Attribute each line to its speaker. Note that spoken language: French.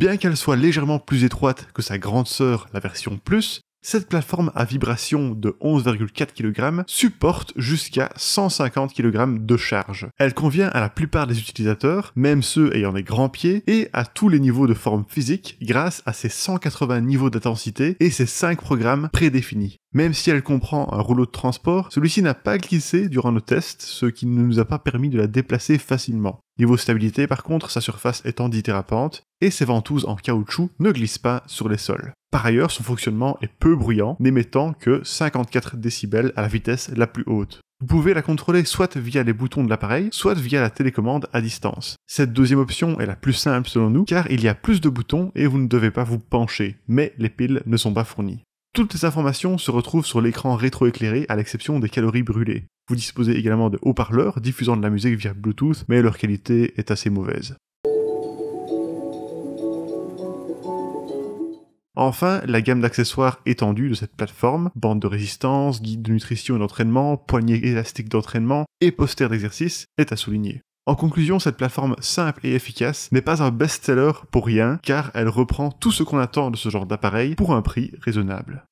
Speaker 1: Bien qu'elle soit légèrement plus étroite que sa grande sœur, la version Plus, cette plateforme à vibration de 11,4 kg supporte jusqu'à 150 kg de charge. Elle convient à la plupart des utilisateurs, même ceux ayant des grands pieds, et à tous les niveaux de forme physique grâce à ses 180 niveaux d'intensité et ses 5 programmes prédéfinis. Même si elle comprend un rouleau de transport, celui-ci n'a pas glissé durant nos tests, ce qui ne nous a pas permis de la déplacer facilement. Niveau stabilité, par contre, sa surface est antidérapante et ses ventouses en caoutchouc ne glissent pas sur les sols. Par ailleurs, son fonctionnement est peu bruyant, n'émettant que 54 décibels à la vitesse la plus haute. Vous pouvez la contrôler soit via les boutons de l'appareil, soit via la télécommande à distance. Cette deuxième option est la plus simple selon nous, car il y a plus de boutons et vous ne devez pas vous pencher, mais les piles ne sont pas fournies. Toutes les informations se retrouvent sur l'écran rétroéclairé à l'exception des calories brûlées. Vous disposez également de haut-parleurs diffusant de la musique via Bluetooth, mais leur qualité est assez mauvaise. Enfin, la gamme d'accessoires étendue de cette plateforme, bande de résistance, guide de nutrition et d'entraînement, poignée élastique d'entraînement et poster d'exercice est à souligner. En conclusion, cette plateforme simple et efficace n'est pas un best-seller pour rien, car elle reprend tout ce qu'on attend de ce genre d'appareil pour un prix raisonnable.